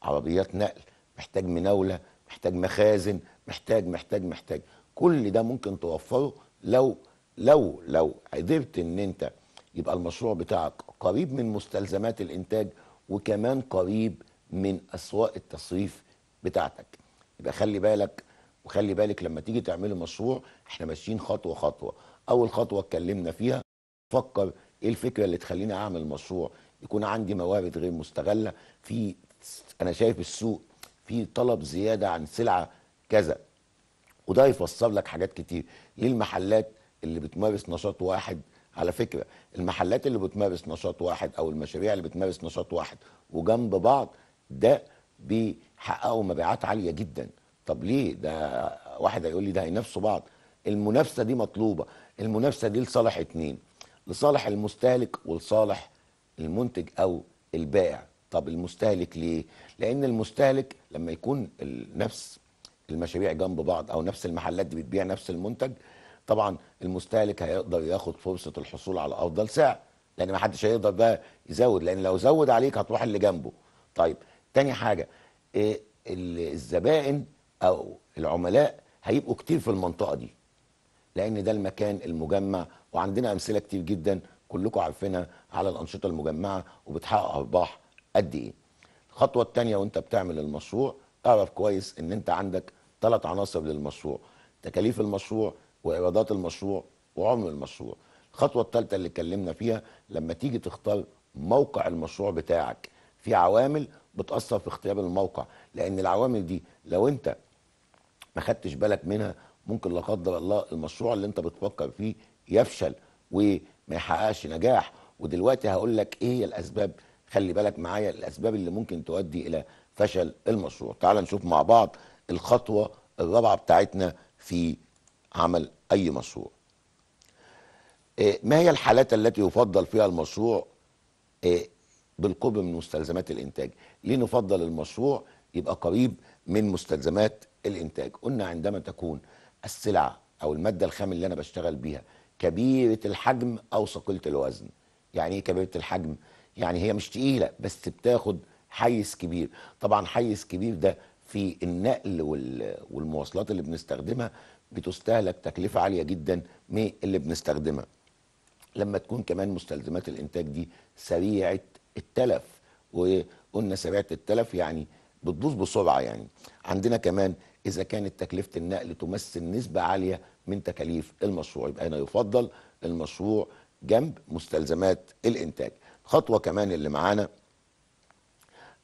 عربيات نقل محتاج مناوله محتاج مخازن محتاج محتاج محتاج كل ده ممكن توفره لو لو لو قدرت ان انت يبقى المشروع بتاعك قريب من مستلزمات الانتاج وكمان قريب من اسواق التصريف بتاعتك يبقى خلي بالك وخلي بالك لما تيجي تعملي مشروع احنا ماشيين خطوه خطوه اول خطوه اتكلمنا فيها فكر ايه الفكره اللي تخليني اعمل مشروع يكون عندي موارد غير مستغله في انا شايف السوق في طلب زياده عن سلعه كذا وده يفسر لك حاجات كتير ليه المحلات اللي بتمارس نشاط واحد على فكره المحلات اللي بتمارس نشاط واحد او المشاريع اللي بتمارس نشاط واحد وجنب بعض ده بيحققوا مبيعات عاليه جدا طب ليه ده واحد هيقول لي ده هينافسوا بعض المنافسه دي مطلوبه المنافسه دي لصالح اتنين لصالح المستهلك ولصالح المنتج او البائع طب المستهلك ليه لان المستهلك لما يكون نفس المشاريع جنب بعض او نفس المحلات دي بتبيع نفس المنتج طبعا المستهلك هيقدر ياخد فرصه الحصول على افضل سعر لان ما حدش هيقدر بقى يزود لان لو زود عليك هتروح اللي جنبه طيب تاني حاجه إيه الزبائن او العملاء هيبقوا كتير في المنطقه دي لان ده المكان المجمع وعندنا امثله كتير جدا كلكم عارفينها على الانشطه المجمعه وبتحقق ارباح قد ايه. الخطوه الثانيه وانت بتعمل المشروع اعرف كويس ان انت عندك ثلاث عناصر للمشروع تكاليف المشروع وايرادات المشروع وعمر المشروع. الخطوه الثالثه اللي اتكلمنا فيها لما تيجي تختار موقع المشروع بتاعك في عوامل بتاثر في اختيار الموقع لان العوامل دي لو انت ما خدتش بالك منها ممكن لا قدر الله المشروع اللي انت بتفكر فيه يفشل وما يحققش نجاح ودلوقتي هقول لك ايه هي الاسباب خلي بالك معايا الاسباب اللي ممكن تؤدي الى فشل المشروع تعال نشوف مع بعض الخطوه الرابعه بتاعتنا في عمل اي مشروع آه، ما هي الحالات التي يفضل فيها المشروع آه، بالقرب من مستلزمات الانتاج ليه نفضل المشروع يبقى قريب من مستلزمات الانتاج قلنا عندما تكون السلعه او الماده الخام اللي انا بشتغل بيها كبيره الحجم او ثقيله الوزن يعني ايه كبيره الحجم يعني هي مش تقيله بس بتاخد حيز كبير طبعا حيز كبير ده في النقل والمواصلات اللي بنستخدمها بتستهلك تكلفه عاليه جدا من اللي بنستخدمها لما تكون كمان مستلزمات الانتاج دي سريعه التلف وقلنا سريعه التلف يعني بتبوظ بسرعه يعني عندنا كمان إذا كانت تكلفة النقل تمثل نسبة عالية من تكاليف المشروع يبقى هنا يفضل المشروع جنب مستلزمات الإنتاج خطوة كمان اللي معانا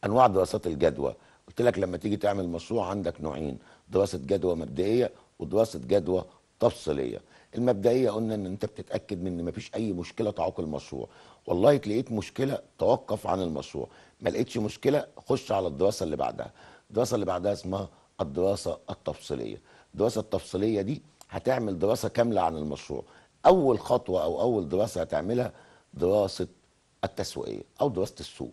أنواع دراسات الجدوى قلت لك لما تيجي تعمل مشروع عندك نوعين دراسة جدوى مبدئية ودراسة جدوى تفصيلية المبدئية قلنا ان انت بتتأكد من ان مفيش اي مشكلة تعوق المشروع والله لقيت مشكلة توقف عن المشروع ما لقيتش مشكلة خش على الدراسة اللي بعدها الدراسة اللي بعدها اسمها الدراسه التفصيليه الدراسه التفصيليه دي هتعمل دراسه كامله عن المشروع اول خطوه او اول دراسه هتعملها دراسه التسويقيه او دراسه السوق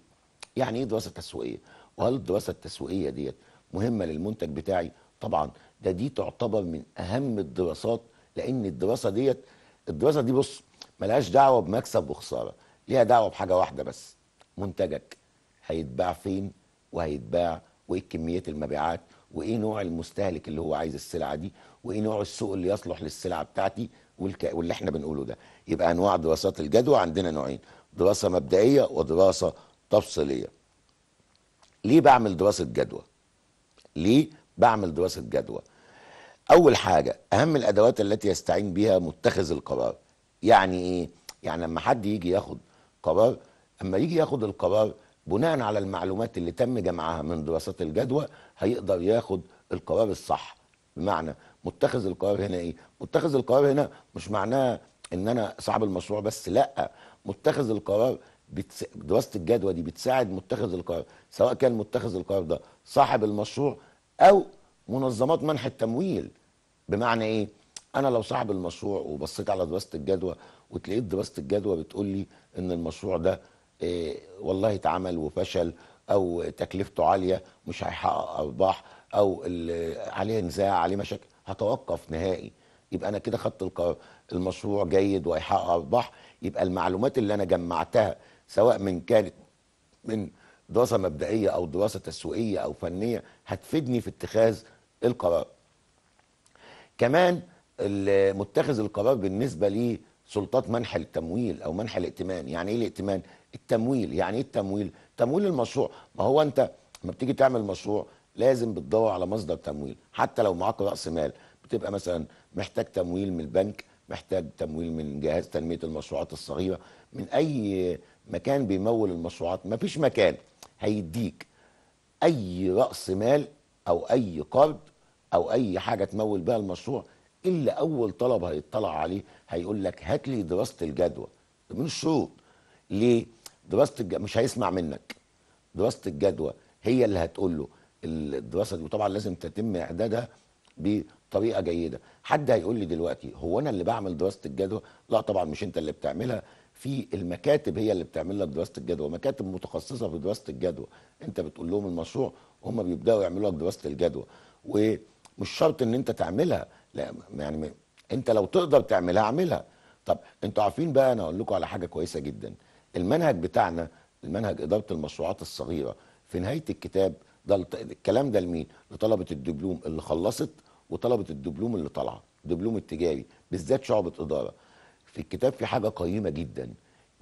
يعني ايه دراسه تسويقيه وهل الدراسه التسويقيه ديت مهمه للمنتج بتاعي طبعا ده دي تعتبر من اهم الدراسات لان الدراسه ديت الدراسه دي بص ملهاش دعوه بمكسب وخساره ليها دعوه بحاجه واحده بس منتجك هيتباع فين وهيتباع وايه كميه المبيعات وايه نوع المستهلك اللي هو عايز السلعه دي وايه نوع السوق اللي يصلح للسلعه بتاعتي والك... واللي احنا بنقوله ده يبقى انواع دراسات الجدوى عندنا نوعين دراسه مبدئيه ودراسه تفصيليه ليه بعمل دراسه جدوى ليه بعمل دراسه جدوى اول حاجه اهم الادوات التي يستعين بها متخذ القرار يعني ايه يعني لما حد يجي ياخد قرار اما يجي ياخد القرار بناء على المعلومات اللي تم جمعها من دراسات الجدوى هيقدر ياخد القرار الصح بمعنى متخذ القرار هنا ايه متخذ القرار هنا مش معناه ان انا صاحب المشروع بس لا متخذ القرار بتس... دراسه الجدوى دي بتساعد متخذ القرار سواء كان متخذ القرار ده صاحب المشروع او منظمات منح التمويل بمعنى ايه انا لو صاحب المشروع وبصيت على دراسه الجدوى وتلاقيت دراسه الجدوى بتقول لي ان المشروع ده إيه، والله اتعمل وفشل او تكلفته عاليه مش هيحقق ارباح او عليه نزاع عليه مشاكل هتوقف نهائي يبقى انا كده خدت القرار المشروع جيد وهيحقق ارباح يبقى المعلومات اللي انا جمعتها سواء من كانت من دراسه مبدئيه او دراسه تسويقيه او فنيه هتفيدني في اتخاذ القرار. كمان متخذ القرار بالنسبه لسلطات منح التمويل او منح الائتمان، يعني ايه الائتمان؟ التمويل يعني ايه التمويل تمويل المشروع ما هو انت لما بتيجي تعمل مشروع لازم بتدور على مصدر تمويل حتى لو معاك راس مال بتبقى مثلا محتاج تمويل من البنك محتاج تمويل من جهاز تنميه المشروعات الصغيره من اي مكان بيمول المشروعات ما فيش مكان هيديك اي راس مال او اي قرض او اي حاجه تمول بها المشروع الا اول طلب هيطلع عليه هيقول لك هات لي دراسه الجدوى من الشروط ليه دراسه الجدوى مش هيسمع منك دراسه الجدوى هي اللي هتقول له الدراسه دي وطبعا لازم تتم اعدادها بطريقه جيده حد هيقول لي دلوقتي هو انا اللي بعمل دراسه الجدوى لا طبعا مش انت اللي بتعملها في المكاتب هي اللي بتعمل لك دراسه الجدوى مكاتب متخصصه في دراسه الجدوى انت بتقول لهم المشروع هم بيبداوا يعملوا لك دراسه الجدوى ومش شرط ان انت تعملها لا يعني انت لو تقدر تعملها اعملها طب انتوا عارفين بقى انا اقول لكم على حاجه كويسه جدا المنهج بتاعنا المنهج اداره المشروعات الصغيره في نهايه الكتاب ده الكلام ده لمين؟ لطلبه الدبلوم اللي خلصت وطلبه الدبلوم اللي طالعه، الدبلوم التجاري بالذات شعبه اداره. في الكتاب في حاجه قيمه جدا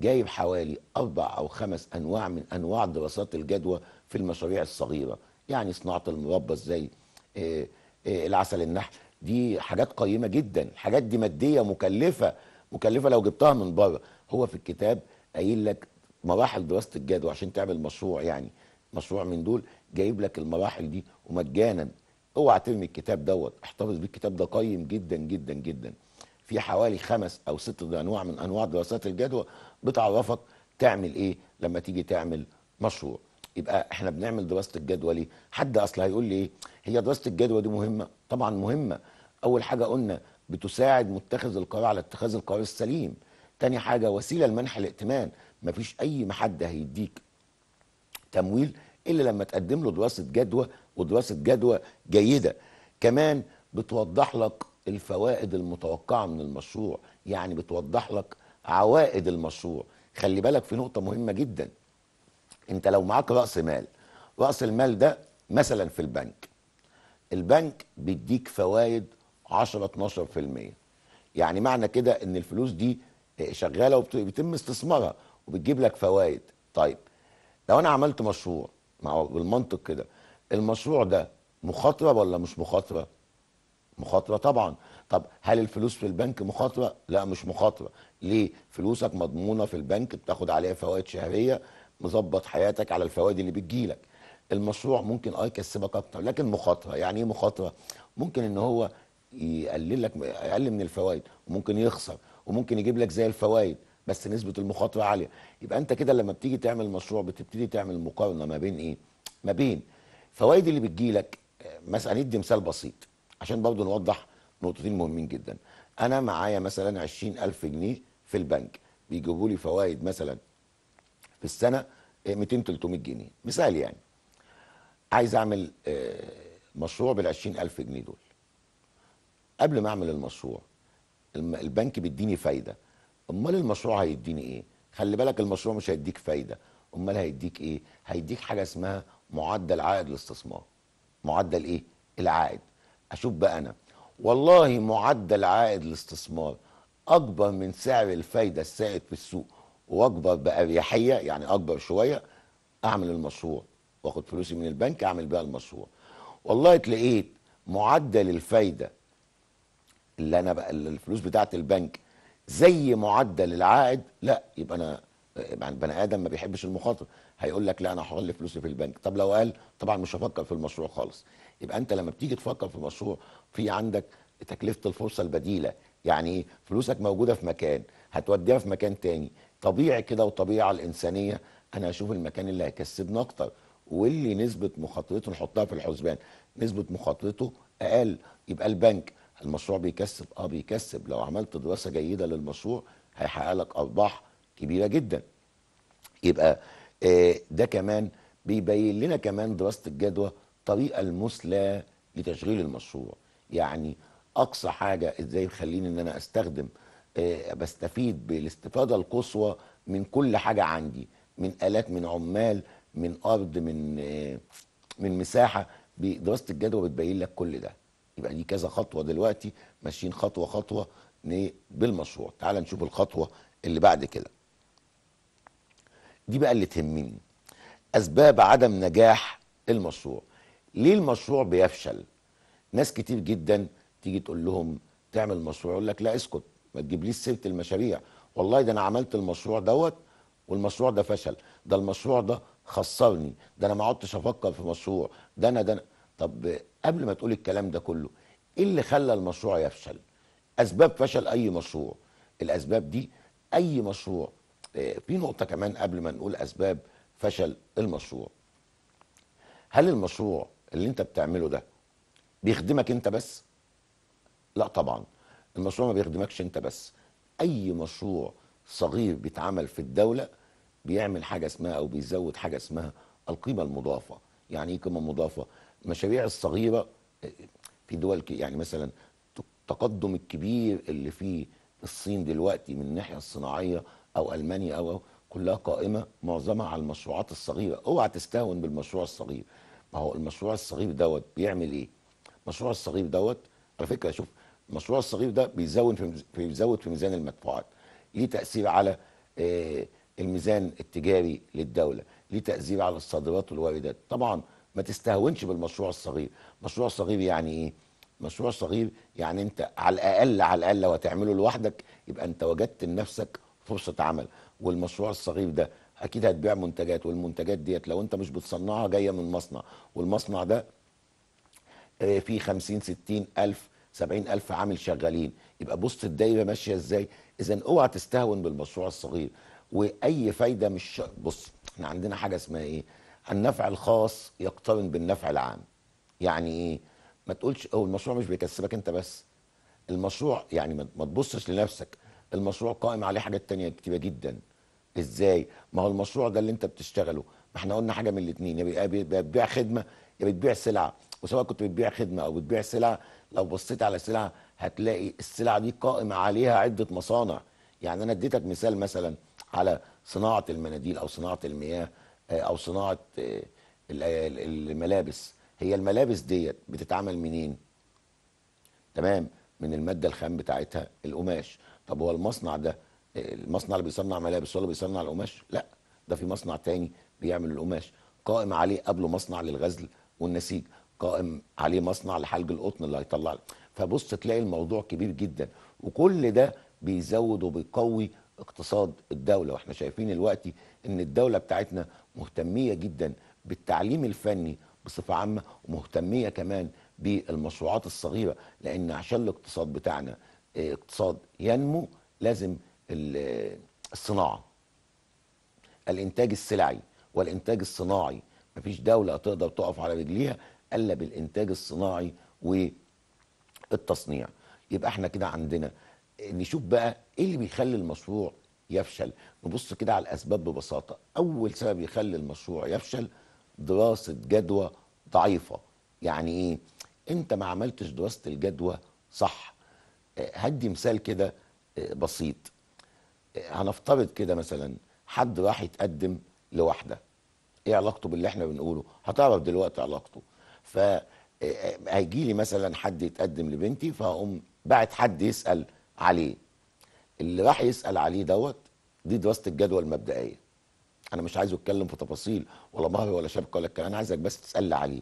جايب حوالي اربع او خمس انواع من انواع دراسات الجدوى في المشاريع الصغيره، يعني صناعه المربى ازاي؟ إيه إيه العسل النحل دي حاجات قيمه جدا، الحاجات دي ماديه مكلفه مكلفه لو جبتها من بره، هو في الكتاب قايل لك مراحل دراسه الجدوى عشان تعمل مشروع يعني مشروع من دول جايب لك المراحل دي ومجانا اوعى ترمي الكتاب دوت احتفظ بيه الكتاب ده قيم جدا جدا جدا في حوالي خمس او ست انواع من انواع دراسات الجدوى بتعرفك تعمل ايه لما تيجي تعمل مشروع يبقى احنا بنعمل دراسه الجدوى ليه حد اصلا هيقول لي ايه هي دراسه الجدوى دي مهمه طبعا مهمه اول حاجه قلنا بتساعد متخذ القرار على اتخاذ القرار السليم تاني حاجة وسيلة لمنح الائتمان مفيش أي محد هيديك تمويل إلا لما تقدم له دراسة جدوى ودراسة جدوى جيدة كمان بتوضح لك الفوائد المتوقعة من المشروع يعني بتوضح لك عوائد المشروع خلي بالك في نقطة مهمة جدا انت لو معاك رأس مال رأس المال ده مثلا في البنك البنك بيديك فوائد 10 12% يعني معنى كده ان الفلوس دي شغاله وبيتم استثمارها وبتجيب لك فوائد طيب لو انا عملت مشروع مع بالمنطق كده المشروع ده مخاطره ولا مش مخاطره مخاطره طبعا طب هل الفلوس في البنك مخاطره لا مش مخاطره ليه فلوسك مضمونه في البنك بتاخد عليها فوائد شهريه مظبط حياتك على الفوائد اللي بتجيلك المشروع ممكن اه يكسبك اكتر لكن مخاطره يعني ايه مخاطره ممكن ان هو يقلل لك اقل من الفوائد وممكن يخسر وممكن يجيب لك زي الفوائد بس نسبه المخاطره عاليه يبقى انت كده لما بتيجي تعمل مشروع بتبتدي تعمل مقارنه ما بين ايه ما بين فوائد اللي بتجيلك آه، مثلا ادي مثال بسيط عشان برضو نوضح نقطتين مهمين جدا انا معايا مثلا 20000 جنيه في البنك بيجيبوا لي فوائد مثلا في السنه 200 آه، 300 جنيه مثال يعني عايز اعمل آه، مشروع بال 20000 جنيه دول قبل ما اعمل المشروع البنك بيديني فايده امال المشروع هيديني ايه خلي بالك المشروع مش هيديك فايده امال هيديك ايه هيديك حاجه اسمها معدل عائد الاستثمار معدل ايه العائد اشوف بقى انا والله معدل عائد الاستثمار اكبر من سعر الفايده السائد في السوق واكبر باريحيه يعني اكبر شويه اعمل المشروع واخد فلوسي من البنك اعمل بيها المشروع والله تلاقيت معدل الفايده اللي انا بقى الفلوس بتاعه البنك زي معدل العائد لا يبقى انا يعني البني ادم ما بيحبش المخاطره هيقول لك لا انا هخلي فلوسي في البنك طب لو قال طبعا مش هفكر في المشروع خالص يبقى انت لما بتيجي تفكر في مشروع في عندك تكلفه الفرصه البديله يعني إيه؟ فلوسك موجوده في مكان هتوديها في مكان تاني طبيعي كده وطبيعه الانسانيه انا هشوف المكان اللي هيكسبني اكتر واللي نسبه مخاطرته نحطها في الحسبان نسبه مخاطرته اقل يبقى البنك المشروع بيكسب اه بيكسب لو عملت دراسه جيده للمشروع هيحقق لك ارباح كبيره جدا يبقى آه، ده كمان بيبين لنا كمان دراسه الجدوى الطريقه المثلى لتشغيل المشروع يعني اقصى حاجه ازاي يخليني ان انا استخدم آه، بستفيد بالاستفاده القصوى من كل حاجه عندي من الات من عمال من ارض من آه، من مساحه دراسه الجدوى بتبين لك كل ده يبقى دي كذا خطوه دلوقتي ماشيين خطوه خطوه بالمشروع تعال نشوف الخطوه اللي بعد كده دي بقى اللي تهمني اسباب عدم نجاح المشروع ليه المشروع بيفشل ناس كتير جدا تيجي تقول لهم تعمل مشروع يقول لك لا اسكت ما تجيبليش سيره المشاريع والله ده انا عملت المشروع دوت والمشروع ده فشل ده المشروع ده خسرني ده انا ما عدتش افكر في مشروع ده انا ده أنا. طب قبل ما تقول الكلام ده كله ايه اللي خلى المشروع يفشل اسباب فشل اي مشروع الاسباب دي اي مشروع آه، في نقطه كمان قبل ما نقول اسباب فشل المشروع هل المشروع اللي انت بتعمله ده بيخدمك انت بس لا طبعا المشروع ما بيخدمكش انت بس اي مشروع صغير بيتعمل في الدوله بيعمل حاجه اسمها او بيزود حاجه اسمها القيمه المضافه يعني ايه قيمه مضافه المشاريع الصغيره في دول يعني مثلا التقدم الكبير اللي فيه الصين دلوقتي من الناحيه الصناعيه او المانيا او كلها قائمه معظمها على المشروعات الصغيره اوعى تستهون بالمشروع الصغير ما هو المشروع الصغير دوت بيعمل ايه المشروع الصغير دوت على فكره شوف المشروع الصغير ده بيزود في بيزود في ميزان المدفوعات ليه تاثير على آه، الميزان التجاري للدوله ليه تاثير على الصادرات والواردات طبعا ما تستهونش بالمشروع الصغير مشروع صغير يعني ايه مشروع صغير يعني انت على الاقل على الاقل لو هتعمله لوحدك يبقى انت وجدت لنفسك فرصه عمل والمشروع الصغير ده اكيد هتبيع منتجات والمنتجات ديت لو انت مش بتصنعها جايه من مصنع والمصنع ده فيه 50 60 الف 70 الف عامل شغالين يبقى بص الدايره ماشيه ازاي اذا اوعى تستهون بالمشروع الصغير واي فايده مش بص احنا عندنا حاجه اسمها ايه النفع الخاص يقترن بالنفع العام يعني ايه ما تقولش هو المشروع مش بيكسبك انت بس المشروع يعني ما تبصش لنفسك المشروع قائم عليه حاجات تانية كتيرة جدا ازاي ما هو المشروع ده اللي انت بتشتغله ما احنا قلنا حاجه من الاثنين يا بتبيع خدمه يا بتبيع سلعه وسواء كنت بتبيع خدمه او بتبيع سلعه لو بصيت على سلعه هتلاقي السلعه دي قائمه عليها عده مصانع يعني انا اديتك مثال مثلا على صناعه المناديل او صناعه المياه آه، او صناعه آه، الملابس هي الملابس ديت بتتعمل منين تمام من الماده الخام بتاعتها القماش طب هو المصنع ده المصنع اللي بيصنع ملابس ولا بيصنع القماش لا ده في مصنع تاني بيعمل القماش قائم عليه قبله مصنع للغزل والنسيج قائم عليه مصنع لحلق القطن اللي هيطلع فبص تلاقي الموضوع كبير جدا وكل ده بيزود وبيقوي اقتصاد الدوله واحنا شايفين دلوقتي ان الدوله بتاعتنا مهتميه جدا بالتعليم الفني بصفه عامه ومهتميه كمان بالمشروعات الصغيره لان عشان الاقتصاد بتاعنا آه، اقتصاد ينمو لازم آه، الصناعه الانتاج السلعي والانتاج الصناعي مفيش دوله تقدر تقف على رجليها الا بالانتاج الصناعي والتصنيع يبقى احنا كده عندنا آه، نشوف بقى ايه اللي بيخلي المشروع يفشل نبص كده على الاسباب ببساطه اول سبب يخلي المشروع يفشل دراسه جدوى ضعيفه يعني ايه انت ما عملتش دراسه الجدوى صح آه، هدي مثال كده آه، بسيط آه، هنفترض كده مثلا حد راح يتقدم لواحده ايه علاقته باللي احنا بنقوله هتعرف دلوقتي علاقته ف هيجي لي مثلا حد يتقدم لبنتي فهقوم بعت حد يسال عليه اللي راح يسال عليه دوت دي دراسه الجدوى المبدئيه انا مش عايزه يتكلم في تفاصيل ولا مهر ولا شبكه ولا الكلام انا عايزك بس تسال عليه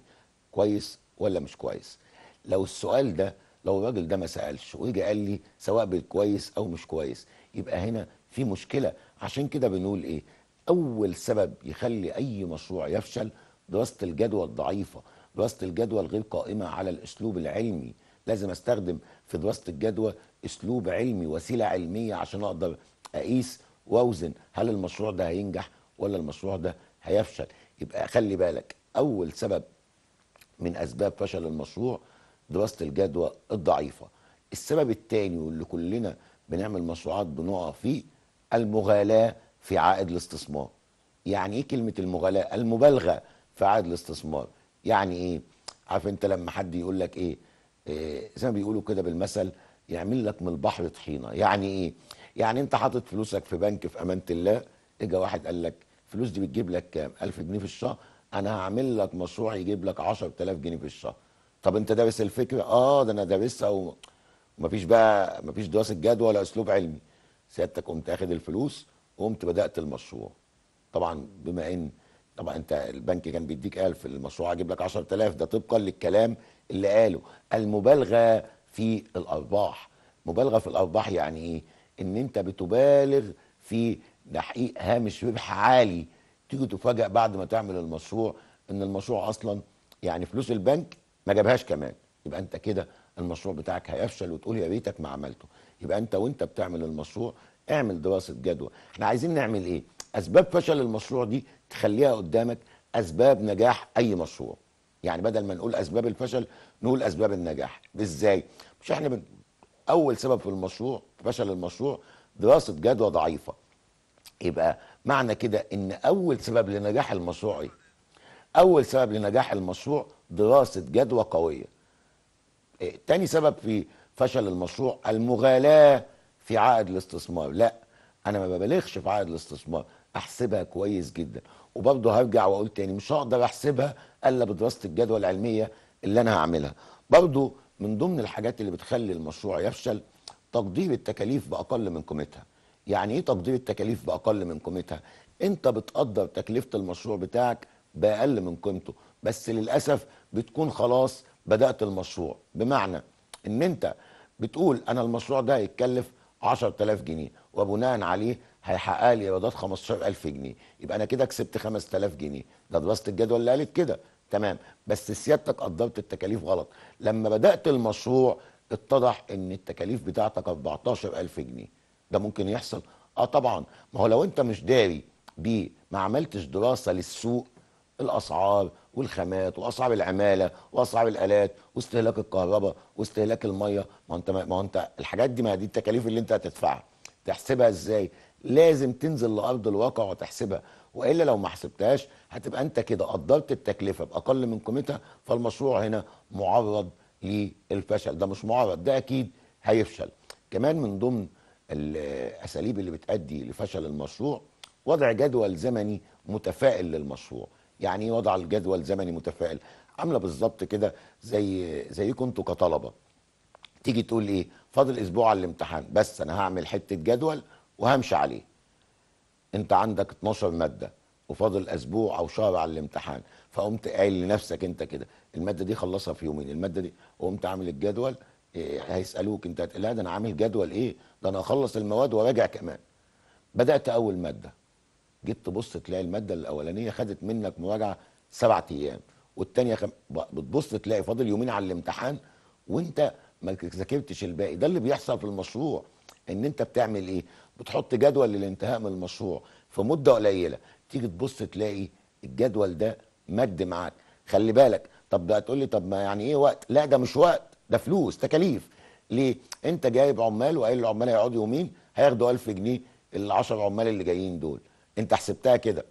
كويس ولا مش كويس لو السؤال ده لو الراجل ده ما سالش ويجي قال لي سواء بالكويس او مش كويس يبقى هنا في مشكله عشان كده بنقول ايه اول سبب يخلي اي مشروع يفشل دراسه الجدوى الضعيفه دراسه الجدوى الغير قائمه على الاسلوب العلمي لازم استخدم في دراسه الجدوى اسلوب علمي وسيله علميه عشان اقدر اقيس واوزن هل المشروع ده هينجح ولا المشروع ده هيفشل يبقى خلي بالك اول سبب من اسباب فشل المشروع دراسه الجدوى الضعيفه السبب الثاني واللي كلنا بنعمل مشروعات بنقع فيه المغالاه في عائد الاستثمار يعني ايه كلمه المغالاه المبالغه في عائد الاستثمار يعني ايه عارف انت لما حد يقول لك ايه, إيه زي ما بيقولوا كده بالمثل يعمل لك من البحر طحينه يعني ايه يعني انت حاطط فلوسك في بنك في امانه الله اجى واحد قال لك الفلوس دي بتجيب لك كام 1000 جنيه في الشهر انا هعمل لك مشروع يجيب لك 10000 جنيه في الشهر طب انت دارس الفكره اه ده انا دارسها ومفيش بقى مفيش دراسه جدوى ولا اسلوب علمي سيادتك قمت اخد الفلوس وقمت بدات المشروع طبعا بما ان طبعا انت البنك كان بيديك 1000 المشروع هيجيب لك 10000 ده طبقا للكلام اللي قاله المبالغه في الارباح مبالغه في الارباح يعني ايه ان انت بتبالغ في تحقيق هامش ربح عالي تيجي تفاجئ بعد ما تعمل المشروع ان المشروع اصلا يعني فلوس البنك ما جابهاش كمان يبقى انت كده المشروع بتاعك هيفشل وتقول يا ريتك ما عملته يبقى انت وانت بتعمل المشروع اعمل دراسه جدوى احنا عايزين نعمل ايه اسباب فشل المشروع دي تخليها قدامك اسباب نجاح اي مشروع يعني بدل ما نقول اسباب الفشل نقول اسباب النجاح ازاي مش احنا بن... اول سبب في المشروع فشل المشروع دراسه جدوى ضعيفه يبقى معنى كده ان اول سبب لنجاح المشروع ايه اول سبب لنجاح المشروع دراسه جدوى قويه إيه؟ تاني سبب في فشل المشروع المغالاه في عائد الاستثمار لا انا ما ببالغش في عائد الاستثمار احسبها كويس جدا وبرضه هرجع واقول تاني مش هقدر احسبها الا بدراسه الجدوى العلميه اللي انا هعملها برضه من ضمن الحاجات اللي بتخلي المشروع يفشل تقدير التكاليف باقل من قيمتها يعني ايه تقدير التكاليف باقل من قيمتها انت بتقدر تكلفه المشروع بتاعك باقل من قيمته بس للاسف بتكون خلاص بدات المشروع بمعنى ان انت بتقول انا المشروع ده هيتكلف 10000 جنيه وبناء نعم عليه هيحقق لي ايرادات 15000 جنيه يبقى انا كده كسبت 5000 جنيه ده دراسه الجدول اللي قالت كده تمام بس سيادتك قدرت التكاليف غلط لما بدات المشروع اتضح ان التكاليف بتاعتك 14000 جنيه ده ممكن يحصل اه طبعا ما هو لو انت مش داري بيه ما عملتش دراسه للسوق الاسعار والخامات واسعار العماله واسعار الالات واستهلاك الكهرباء واستهلاك الميه ما انت ما انت الحاجات دي ما دي التكاليف اللي انت هتدفعها تحسبها ازاي لازم تنزل لارض الواقع وتحسبها والا لو ما حسبتهاش هتبقى انت كده قدرت التكلفه باقل من قيمتها فالمشروع هنا معرض للفشل ده مش معرض ده اكيد هيفشل كمان من ضمن الاساليب اللي بتؤدي لفشل المشروع وضع جدول زمني متفائل للمشروع يعني ايه وضع الجدول زمني متفائل عامله بالظبط كده زي زيكم انتوا كطلبه تيجي تقول ايه فاضل اسبوع على الامتحان بس انا هعمل حته جدول وهمشي عليه انت عندك 12 ماده وفاضل اسبوع او شهر على الامتحان فقمت قايل لنفسك انت كده الماده دي خلصها في يومين الماده دي وقمت عامل الجدول إيه هيسالوك انت لا ده انا عامل جدول ايه ده انا اخلص المواد وراجع كمان بدات اول ماده جيت تبص تلاقي الماده الاولانيه خدت منك مراجعه سبعة ايام والثانيه خم... بتبص تلاقي فاضل يومين على الامتحان وانت ما ذاكرتش الباقي ده اللي بيحصل في المشروع ان انت بتعمل ايه بتحط جدول للانتهاء من المشروع في مده قليله تيجي تبص تلاقي الجدول ده مد معاك خلي بالك طب ده هتقول لي طب ما يعني ايه وقت لا ده مش وقت ده فلوس تكاليف ليه انت جايب عمال وقايل العمال هيقعدوا يومين هياخدوا 1000 جنيه ال 10 عمال اللي جايين دول انت حسبتها كده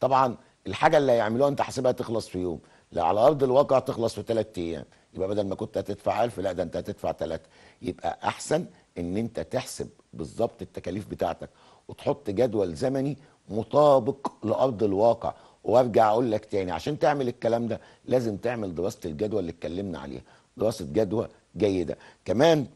طبعا الحاجه اللي هيعملوها انت حاسبها تخلص في يوم لا على ارض الواقع تخلص في ثلاث ايام يبقى بدل ما كنت هتدفع 1000 لا ده انت هتدفع ثلاثه يبقى احسن ان انت تحسب بالظبط التكاليف بتاعتك وتحط جدول زمني مطابق لارض الواقع وارجع اقول لك تاني عشان تعمل الكلام ده لازم تعمل دراسه الجدوى اللي اتكلمنا عليها دراسه جدوى جيده كمان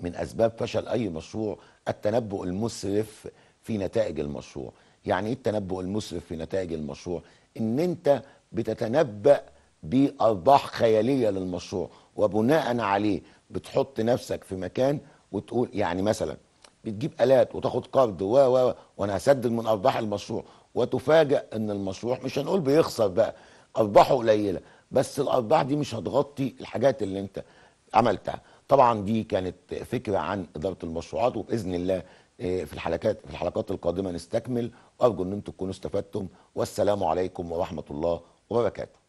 من اسباب فشل اي مشروع التنبؤ المسرف في نتائج المشروع يعني ايه التنبؤ المسرف في نتائج المشروع ان انت بتتنبأ بارباح خياليه للمشروع وبناء عليه بتحط نفسك في مكان وتقول يعني مثلا بتجيب الات وتاخد قرض و و وانا هسدد من ارباح المشروع وتفاجئ ان المشروع مش هنقول بيخسر بقى ارباحه قليله بس الارباح دي مش هتغطي الحاجات اللي انت عملتها طبعا دي كانت فكره عن اداره المشروعات وباذن الله آه، في الحلقات في الحلقات القادمه نستكمل وارجو ان انتم تكونوا استفدتم والسلام عليكم ورحمه الله وبركاته